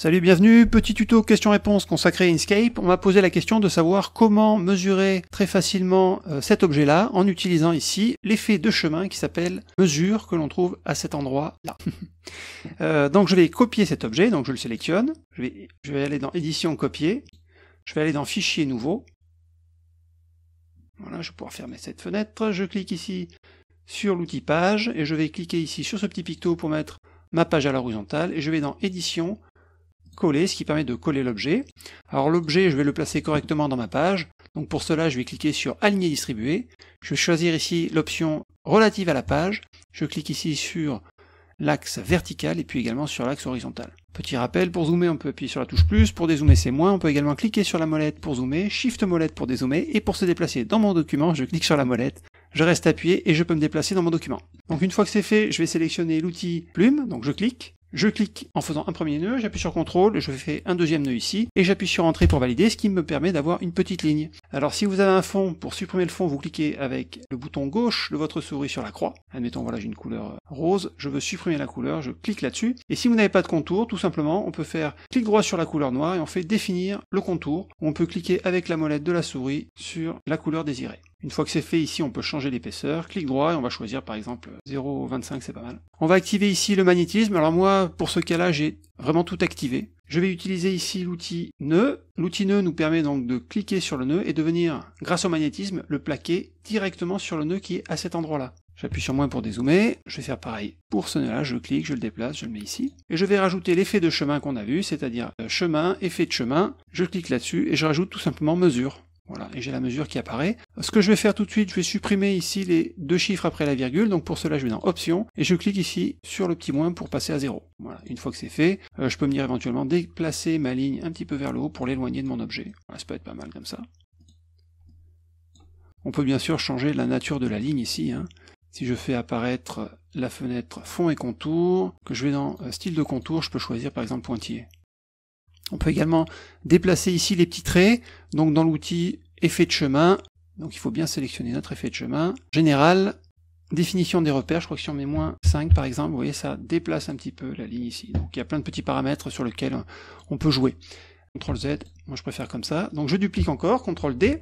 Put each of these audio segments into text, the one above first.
Salut, bienvenue. Petit tuto question-réponse consacré à Inkscape. On m'a posé la question de savoir comment mesurer très facilement euh, cet objet-là en utilisant ici l'effet de chemin qui s'appelle mesure que l'on trouve à cet endroit-là. Euh, donc je vais copier cet objet, donc je le sélectionne. Je vais, je vais aller dans édition copier. Je vais aller dans fichier nouveau. Voilà, je vais pouvoir fermer cette fenêtre. Je clique ici sur l'outil page et je vais cliquer ici sur ce petit picto pour mettre ma page à l'horizontale et je vais dans édition coller, ce qui permet de coller l'objet. Alors l'objet, je vais le placer correctement dans ma page. Donc pour cela, je vais cliquer sur Aligner distribuer. Je vais choisir ici l'option relative à la page. Je clique ici sur l'axe vertical et puis également sur l'axe horizontal. Petit rappel, pour zoomer, on peut appuyer sur la touche plus, pour dézoomer, c'est moins. On peut également cliquer sur la molette pour zoomer, Shift molette pour dézoomer, et pour se déplacer dans mon document, je clique sur la molette, je reste appuyé et je peux me déplacer dans mon document. Donc une fois que c'est fait, je vais sélectionner l'outil plume, donc je clique, je clique en faisant un premier nœud, j'appuie sur CTRL, je fais un deuxième nœud ici, et j'appuie sur Entrée pour valider, ce qui me permet d'avoir une petite ligne. Alors si vous avez un fond, pour supprimer le fond, vous cliquez avec le bouton gauche de votre souris sur la croix. Admettons, voilà, j'ai une couleur rose, je veux supprimer la couleur, je clique là-dessus. Et si vous n'avez pas de contour, tout simplement, on peut faire clic droit sur la couleur noire et on fait définir le contour. On peut cliquer avec la molette de la souris sur la couleur désirée. Une fois que c'est fait ici, on peut changer l'épaisseur, clic droit et on va choisir par exemple 0,25, c'est pas mal. On va activer ici le magnétisme. Alors moi, pour ce cas-là, j'ai vraiment tout activé. Je vais utiliser ici l'outil nœud. L'outil nœud nous permet donc de cliquer sur le nœud et de venir, grâce au magnétisme, le plaquer directement sur le nœud qui est à cet endroit-là. J'appuie sur moins pour dézoomer, je vais faire pareil pour ce nœud-là, je clique, je le déplace, je le mets ici. Et je vais rajouter l'effet de chemin qu'on a vu, c'est-à-dire euh, chemin, effet de chemin. Je clique là-dessus et je rajoute tout simplement mesure. Voilà, et j'ai la mesure qui apparaît. Ce que je vais faire tout de suite, je vais supprimer ici les deux chiffres après la virgule. Donc pour cela, je vais dans Options et je clique ici sur le petit moins pour passer à 0. Voilà, une fois que c'est fait, euh, je peux venir éventuellement déplacer ma ligne un petit peu vers le haut pour l'éloigner de mon objet. ça peut être pas mal comme ça. On peut bien sûr changer la nature de la ligne ici. Hein. Si je fais apparaître la fenêtre fond et contour, que je vais dans euh, style de contour, je peux choisir par exemple pointillé. On peut également déplacer ici les petits traits. Donc dans l'outil effet de chemin, donc il faut bien sélectionner notre effet de chemin. Général, définition des repères, je crois que si on met moins 5 par exemple, vous voyez ça déplace un petit peu la ligne ici. Donc il y a plein de petits paramètres sur lesquels on peut jouer. CTRL Z, moi je préfère comme ça. Donc je duplique encore, CTRL D.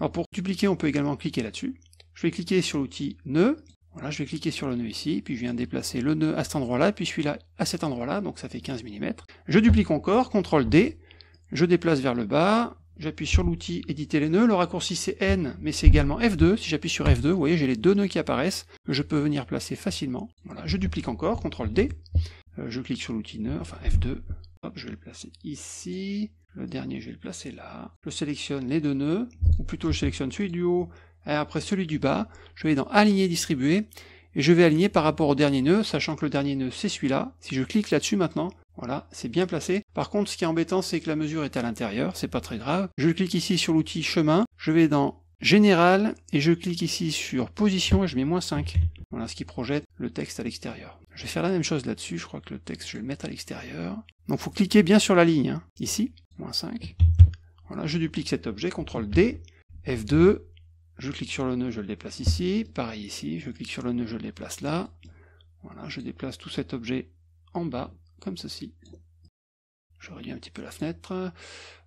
Alors pour dupliquer, on peut également cliquer là-dessus. Je vais cliquer sur l'outil nœud, voilà, je vais cliquer sur le nœud ici, puis je viens déplacer le nœud à cet endroit-là, puis celui-là à cet endroit-là, donc ça fait 15 mm. Je duplique encore, CTRL D, je déplace vers le bas, j'appuie sur l'outil éditer les nœuds, le raccourci c'est N, mais c'est également F2, si j'appuie sur F2, vous voyez j'ai les deux nœuds qui apparaissent, je peux venir placer facilement. je duplique encore, CTRL D, euh, je clique sur l'outil nœud, enfin F2, hop, je vais le placer ici, le dernier je vais le placer là, je sélectionne les deux nœuds, ou plutôt je sélectionne celui du haut après celui du bas, je vais dans aligner distribuer, et je vais aligner par rapport au dernier nœud, sachant que le dernier nœud c'est celui-là. Si je clique là-dessus maintenant, voilà, c'est bien placé. Par contre, ce qui est embêtant, c'est que la mesure est à l'intérieur, c'est pas très grave. Je clique ici sur l'outil chemin, je vais dans général, et je clique ici sur position, et je mets moins 5. Voilà ce qui projette le texte à l'extérieur. Je vais faire la même chose là-dessus, je crois que le texte, je vais le mettre à l'extérieur. Donc faut cliquer bien sur la ligne, hein. ici, moins 5. Voilà, je duplique cet objet, CTRL D, F2, je clique sur le nœud, je le déplace ici, pareil ici, je clique sur le nœud, je le déplace là. Voilà, je déplace tout cet objet en bas, comme ceci. Je réduis un petit peu la fenêtre.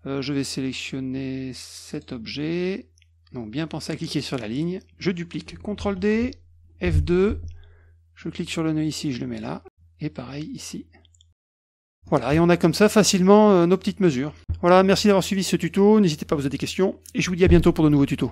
Euh, je vais sélectionner cet objet. Donc bien penser à cliquer sur la ligne. Je duplique. CTRL D, F2. Je clique sur le nœud ici, je le mets là. Et pareil ici. Voilà, et on a comme ça facilement euh, nos petites mesures. Voilà, merci d'avoir suivi ce tuto, n'hésitez pas à poser des questions, et je vous dis à bientôt pour de nouveaux tutos.